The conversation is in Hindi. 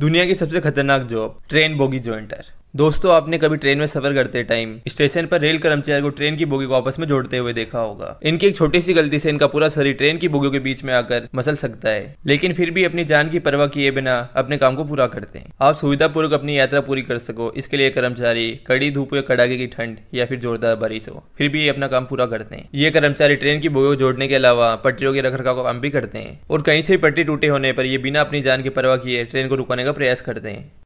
दुनिया की सबसे खतरनाक जॉब ट्रेन बोगी जॉइंटर दोस्तों आपने कभी ट्रेन में सफर करते टाइम स्टेशन पर रेल कर्मचारी को ट्रेन की बोगी को आपस में जोड़ते हुए देखा होगा इनकी एक छोटी सी गलती से इनका पूरा शरीर ट्रेन की बोगियों के बीच में आकर मसल सकता है लेकिन फिर भी अपनी जान की परवाह किए बिना अपने काम को पूरा करते हैं आप सुविधापूर्वक अपनी यात्रा पूरी कर सको इसके लिए कर्मचारी कड़ी धूप या कड़ाके की ठंड या फिर जोरदार बारिश हो फिर भी ये अपना काम पूरा करते हैं ये कर्मचारी ट्रेन की बोगियों को जोड़ने के अलावा पटरियों के रख का काम भी करते हैं और कहीं से पट्टी टूटे होने पर ये बिना अपनी जान की परवाह किए ट्रेन को रुकाने का प्रयास करते हैं